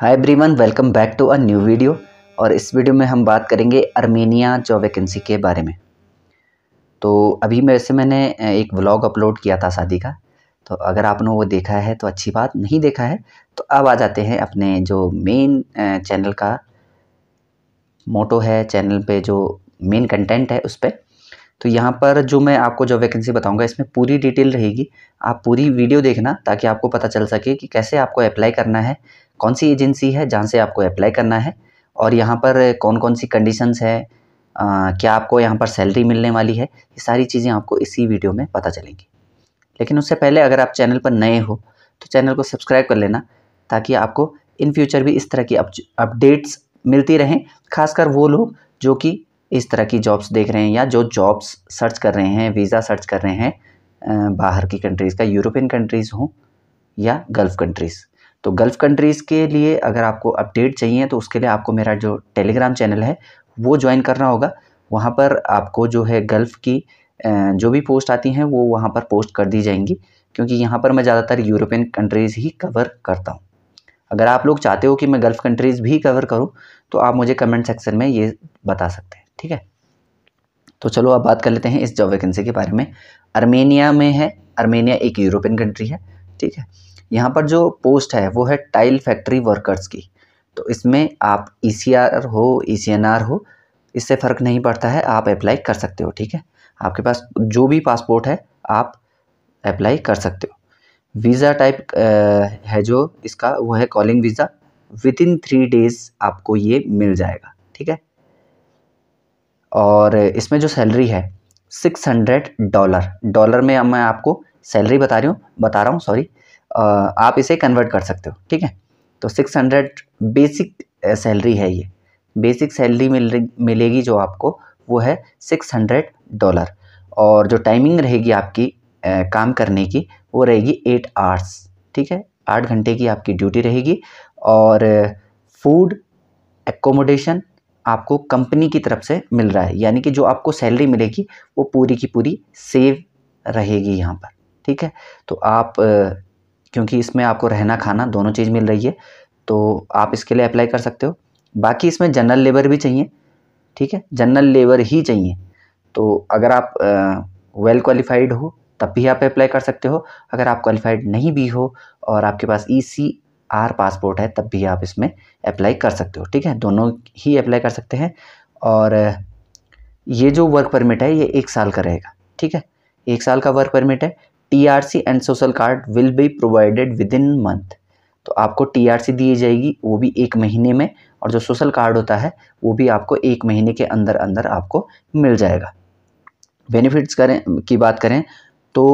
hi everyone welcome back to a new video और इस video में हम बात करेंगे आर्मेनिया जॉब वैकेंसी के बारे में तो अभी वैसे मैंने एक व्लॉग अपलोड किया था शादी का तो अगर आपने वो देखा है तो अच्छी बात नहीं देखा है तो अब आ जाते हैं अपने जो मेन चैनल का मोटो है चैनल पे जो मेन कंटेंट है उस पर तो यहाँ पर जो मैं आपको जॉब वैकेंसी बताऊँगा इसमें पूरी डिटेल रहेगी आप पूरी वीडियो देखना ताकि आपको पता चल सके कि कैसे आपको अप्लाई करना है कौन सी एजेंसी है जहाँ से आपको अप्लाई करना है और यहाँ पर कौन कौन सी कंडीशंस है आ, क्या आपको यहाँ पर सैलरी मिलने वाली है ये सारी चीज़ें आपको इसी वीडियो में पता चलेंगी लेकिन उससे पहले अगर आप चैनल पर नए हो तो चैनल को सब्सक्राइब कर लेना ताकि आपको इन फ्यूचर भी इस तरह की अपडेट्स मिलती रहें खासकर वो लोग जो कि इस तरह की जॉब्स देख रहे हैं या जो जॉब्स सर्च कर रहे हैं वीज़ा सर्च कर रहे हैं बाहर की कंट्रीज़ का यूरोपियन कंट्रीज़ हों या गल्फ़ कंट्रीज़ तो गल्फ़ कंट्रीज़ के लिए अगर आपको अपडेट चाहिए तो उसके लिए आपको मेरा जो टेलीग्राम चैनल है वो ज्वाइन करना होगा वहाँ पर आपको जो है गल्फ़ की जो भी पोस्ट आती हैं वो वहाँ पर पोस्ट कर दी जाएंगी क्योंकि यहाँ पर मैं ज़्यादातर यूरोपियन कंट्रीज़ ही कवर करता हूँ अगर आप लोग चाहते हो कि मैं गल्फ़ कंट्रीज़ भी कवर करूँ तो आप मुझे कमेंट सेक्शन में ये बता सकते हैं ठीक है तो चलो अब बात कर लेते हैं इस जॉब वैकेंसी के बारे में अर्मेनिया में है अर्मेनिया एक यूरोपियन कंट्री है ठीक है यहाँ पर जो पोस्ट है वो है टाइल फैक्ट्री वर्कर्स की तो इसमें आप ई e हो ई e हो इससे फ़र्क नहीं पड़ता है आप अप्लाई कर सकते हो ठीक है आपके पास जो भी पासपोर्ट है आप अप्लाई कर सकते हो वीज़ा टाइप है जो इसका वो है calling visa within three days आपको ये मिल जाएगा ठीक है और इसमें जो सैलरी है सिक्स हंड्रेड डॉलर डॉलर में मैं आपको सैलरी बता रही हूँ बता रहा हूँ सॉरी आप इसे कन्वर्ट कर सकते हो ठीक है तो सिक्स हंड्रेड बेसिक सैलरी है ये बेसिक सैलरी मिल मिलेगी जो आपको वो है सिक्स हंड्रेड डॉलर और जो टाइमिंग रहेगी आपकी आ, काम करने की वो रहेगी एट आवर्स ठीक है आठ घंटे की आपकी ड्यूटी रहेगी और फूड एकोमोडेशन आपको कंपनी की तरफ से मिल रहा है यानी कि जो आपको सैलरी मिलेगी वो पूरी की पूरी सेव रहेगी यहाँ पर ठीक है तो आप क्योंकि इसमें आपको रहना खाना दोनों चीज़ मिल रही है तो आप इसके लिए अप्लाई कर सकते हो बाकी इसमें जनरल लेबर भी चाहिए ठीक है जनरल लेबर ही चाहिए तो अगर आप वेल क्वालिफाइड हो तब भी आप अप्लाई कर सकते हो अगर आप क्वालिफाइड नहीं भी हो और आपके पास ई सी आर पासपोर्ट है तब भी आप इसमें अप्लाई कर सकते हो ठीक है दोनों ही अप्लाई कर सकते हैं और ये जो वर्क परमिट है ये एक साल का रहेगा ठीक है एक साल का वर्क परमिट है TRC and social card will be provided within month तो आपको टीआरसी दी जाएगी वो भी एक महीने में और जो सोशल कार्ड होता है वो भी आपको एक महीने के अंदर अंदर आपको मिल जाएगा बेनिफिट्स करें की बात करें तो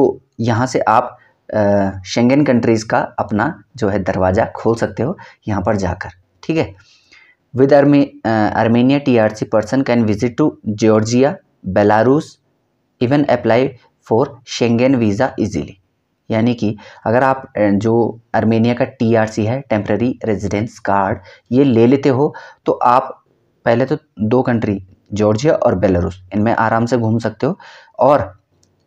यहाँ से आप शेंगेन कंट्रीज़ का अपना जो है दरवाज़ा खोल सकते हो यहाँ पर जाकर ठीक है विद अर्मे Armenia C person can visit to Georgia Belarus even apply for Schengen visa easily यानी कि अगर आप जो आर्मेनिया का टीआरसी है टेम्प्रेरी रेजिडेंस कार्ड ये ले लेते हो तो आप पहले तो दो कंट्री जॉर्जिया और बेलारूस इनमें आराम से घूम सकते हो और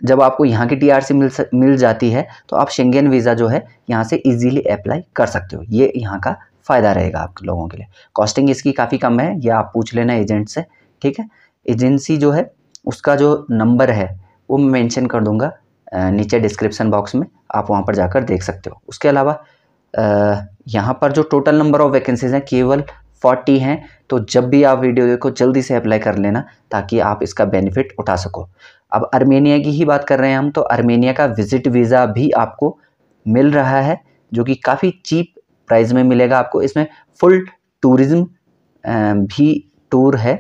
जब आपको यहाँ की टीआरसी मिल मिल जाती है तो आप शेंगेन वीज़ा जो है यहाँ से इजीली अप्लाई कर सकते हो ये यहाँ का फ़ायदा रहेगा आप लोगों के लिए कॉस्टिंग इसकी काफ़ी कम है यह आप पूछ लेना एजेंट से ठीक है एजेंसी जो है उसका जो नंबर है वो मैं मैंशन कर दूंगा नीचे डिस्क्रिप्शन बॉक्स में आप वहाँ पर जाकर देख सकते हो उसके अलावा यहाँ पर जो टोटल नंबर ऑफ़ वैकेंसीज़ हैं केवल फोर्टी हैं तो जब भी आप वीडियो देखो जल्दी से अप्लाई कर लेना ताकि आप इसका बेनिफिट उठा सको अब आर्मेनिया की ही बात कर रहे हैं हम तो आर्मेनिया का विज़िट वीज़ा भी आपको मिल रहा है जो कि काफ़ी चीप प्राइस में मिलेगा आपको इसमें फुल टूरिज़्म भी टूर है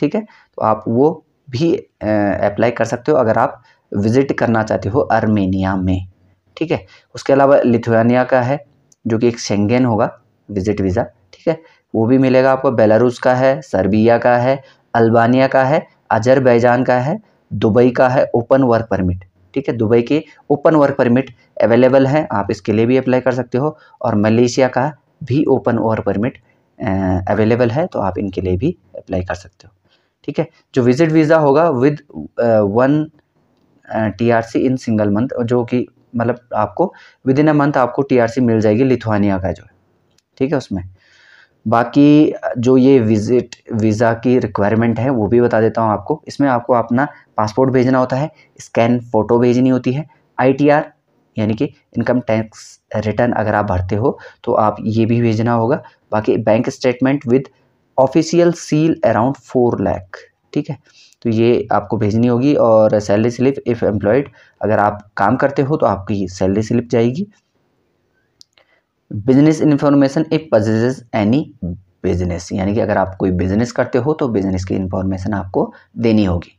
ठीक है तो आप वो भी अप्लाई कर सकते हो अगर आप विज़िट करना चाहते हो आर्मेनिया में ठीक है उसके अलावा लिथुआनिया का है जो कि एक शेंगेन होगा विज़िट वीज़ा ठीक है वो भी मिलेगा आपको बेलारूस का है सर्बिया का है अल्बानिया का है अजरबैजान का है दुबई का है ओपन वर्क परमिट ठीक है दुबई के ओपन वर्क परमिट अवेलेबल हैं आप इसके लिए भी अप्लाई कर सकते हो और मलेशिया का भी ओपन वर्क परमिट अवेलेबल है तो आप इनके लिए भी अप्लाई कर सकते हो ठीक है जो विजिट वीज़ा होगा with one TRC in single month जो कि मतलब आपको विद इन अ मंथ आपको टीआरसी मिल जाएगी लिथुआनिया का जो है ठीक है उसमें बाकी uh, जो ये विज़िट वीज़ा की रिक्वायरमेंट है वो भी बता देता हूँ आपको इसमें आपको अपना पासपोर्ट भेजना होता है स्कैन फ़ोटो भेजनी होती है आईटीआर यानी कि इनकम टैक्स रिटर्न अगर आप भरते हो तो आप ये भी भेजना होगा बाकी bank statement with official seal around four lakh ठीक है तो ये आपको भेजनी होगी और सैलरी स्लिप इफ़ एम्प्लॉयड अगर आप काम करते हो तो आपकी सैलरी स्लिप जाएगी business information if possess any business यानी कि अगर आप कोई बिजनेस करते हो तो बिजनेस की इन्फॉर्मेशन आपको देनी होगी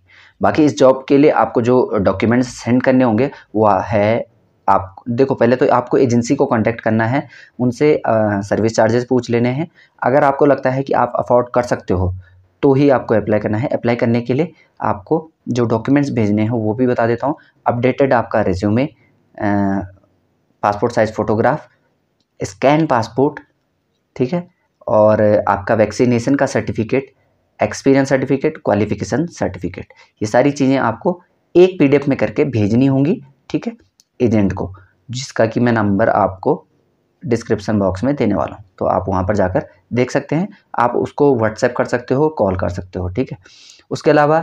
बाकी इस जॉब के लिए आपको जो डॉक्यूमेंट्स सेंड करने होंगे वह है आप देखो पहले तो आपको एजेंसी को कांटेक्ट करना है उनसे सर्विस चार्जेस पूछ लेने हैं अगर आपको लगता है कि आप अफोर्ड कर सकते हो तो ही आपको अप्लाई करना है अप्लाई करने के लिए आपको जो डॉक्यूमेंट्स भेजने हैं वो भी बता देता हूँ अपडेटेड आपका resume passport size photograph scan passport ठीक है और आपका वैक्सीनेशन का certificate experience certificate qualification certificate ये सारी चीज़ें आपको एक पीडीएफ में करके भेजनी होंगी ठीक है एजेंट को जिसका कि मैं नंबर आपको डिस्क्रिप्शन बॉक्स में देने वाला हूँ तो आप वहाँ पर जाकर देख सकते हैं आप उसको व्हाट्सएप कर सकते हो कॉल कर सकते हो ठीक है उसके अलावा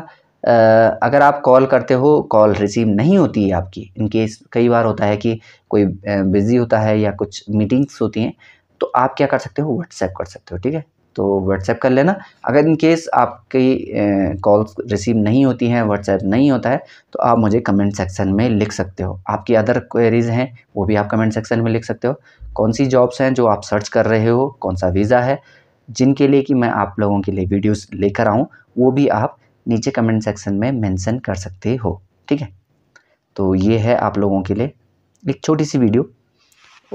अगर आप कॉल करते हो कॉल रिसीव नहीं होती है आपकी इनकेस कई बार होता है कि कोई बिज़ी होता है या कुछ मीटिंग्स होती हैं तो आप क्या कर सकते हो व्हाट्सएप कर सकते हो ठीक है तो व्हाट्सएप कर लेना अगर इन केस आपकी कॉल्स रिसीव नहीं होती हैं व्हाट्सएप नहीं होता है तो आप मुझे कमेंट सेक्शन में लिख सकते हो आपकी अदर क्वेरीज़ हैं वो भी आप कमेंट सेक्शन में लिख सकते हो कौन सी जॉब्स हैं जो आप सर्च कर रहे हो कौन सा वीज़ा है जिनके लिए कि मैं आप लोगों के लिए वीडियोस लेकर आऊँ वो भी आप नीचे कमेंट सेक्शन में मैंसन कर सकते हो ठीक है तो ये है आप लोगों के लिए एक छोटी सी वीडियो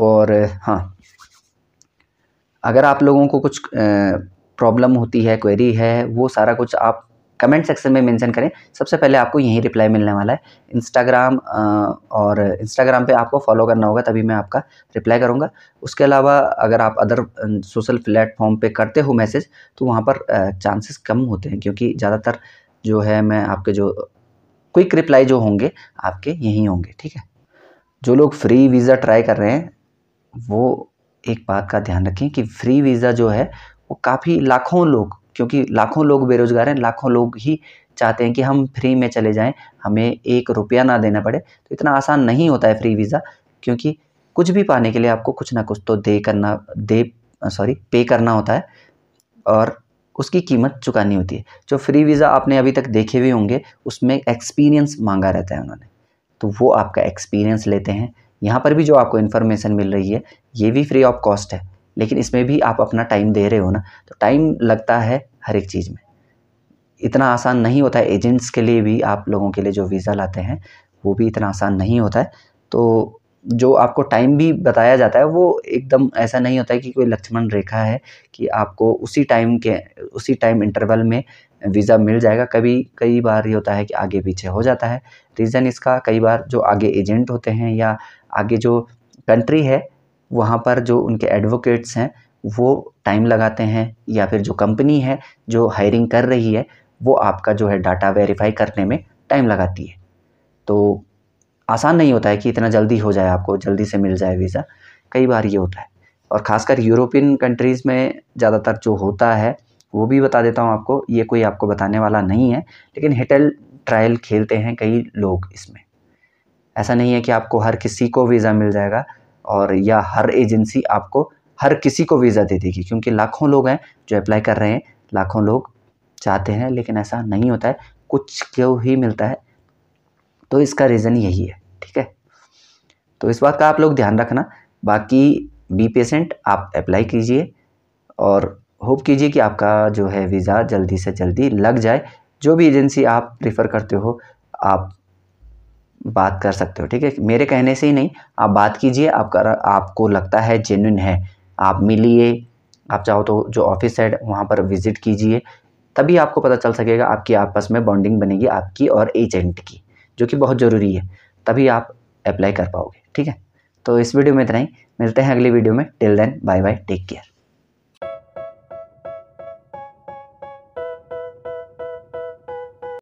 और हाँ अगर आप लोगों को कुछ प्रॉब्लम होती है क्वेरी है वो सारा कुछ आप कमेंट सेक्शन में मेंशन करें सबसे पहले आपको यही रिप्लाई मिलने वाला है इंस्टाग्राम और इंस्टाग्राम पे आपको फॉलो करना होगा तभी मैं आपका रिप्लाई करूँगा उसके अलावा अगर आप अदर सोशल प्लेटफॉर्म पे करते हो मैसेज तो वहाँ पर चांसेस कम होते हैं क्योंकि ज़्यादातर जो है मैं आपके जो क्विक रिप्लाई जो होंगे आपके यहीं होंगे ठीक है जो लोग फ्री वीज़ा ट्राई कर रहे हैं वो एक बात का ध्यान रखें कि फ्री वीज़ा जो है वो काफ़ी लाखों लोग क्योंकि लाखों लोग बेरोज़गार हैं लाखों लोग ही चाहते हैं कि हम फ्री में चले जाएं हमें एक रुपया ना देना पड़े तो इतना आसान नहीं होता है फ्री वीज़ा क्योंकि कुछ भी पाने के लिए आपको कुछ ना कुछ तो दे करना दे सॉरी पे करना होता है और उसकी कीमत चुकानी होती है जो फ्री वीज़ा आपने अभी तक देखे हुए होंगे उसमें एक्सपीरियंस मांगा रहता है उन्होंने तो वो आपका एक्सपीरियंस लेते हैं यहाँ पर भी जो आपको इन्फॉर्मेशन मिल रही है ये भी फ्री ऑफ कॉस्ट है लेकिन इसमें भी आप अपना टाइम दे रहे हो ना तो टाइम लगता है हर एक चीज़ में इतना आसान नहीं होता है एजेंट्स के लिए भी आप लोगों के लिए जो वीज़ा लाते हैं वो भी इतना आसान नहीं होता है तो जो आपको टाइम भी बताया जाता है वो एकदम ऐसा नहीं होता है कि कोई लक्ष्मण रेखा है कि आपको उसी टाइम के उसी टाइम इंटरवल में वीज़ा मिल जाएगा कभी कई बार ये होता है कि आगे पीछे हो जाता है रीज़न इसका कई बार जो आगे एजेंट होते हैं या आगे जो कंट्री है वहाँ पर जो उनके एडवोकेट्स हैं वो टाइम लगाते हैं या फिर जो कंपनी है जो हायरिंग कर रही है वो आपका जो है डाटा वेरीफाई करने में टाइम लगाती है तो आसान नहीं होता है कि इतना जल्दी हो जाए आपको जल्दी से मिल जाए वीज़ा कई बार ये होता है और ख़ासकर यूरोपियन कंट्रीज़ में ज़्यादातर जो होता है वो भी बता देता हूँ आपको ये कोई आपको बताने वाला नहीं है लेकिन हिटल ट्रायल खेलते हैं कई लोग इसमें ऐसा नहीं है कि आपको हर किसी को वीज़ा मिल जाएगा और या हर एजेंसी आपको हर किसी को वीज़ा दे देगी क्योंकि लाखों लोग हैं जो अप्लाई कर रहे हैं लाखों लोग चाहते हैं लेकिन ऐसा नहीं होता है कुछ क्यों ही मिलता है तो इसका रीज़न यही है ठीक है तो इस बात का आप लोग ध्यान रखना बाकी बी पेशेंट आप अप्लाई कीजिए और होप कीजिए कि आपका जो है वीज़ा जल्दी से जल्दी लग जाए जो भी एजेंसी आप प्रेफर करते हो आप बात कर सकते हो ठीक है मेरे कहने से ही नहीं आप बात कीजिए आपका आपको लगता है जेन्यून है आप मिलिए आप चाहो तो जो ऑफिस है वहाँ पर विज़िट कीजिए तभी आपको पता चल सकेगा आपकी आपस में बॉन्डिंग बनेगी आपकी और एजेंट की जो कि बहुत ज़रूरी है तभी आप अप्लाई कर पाओगे ठीक है तो इस वीडियो में इतना ही मिलते हैं अगली वीडियो में till then bye bye take care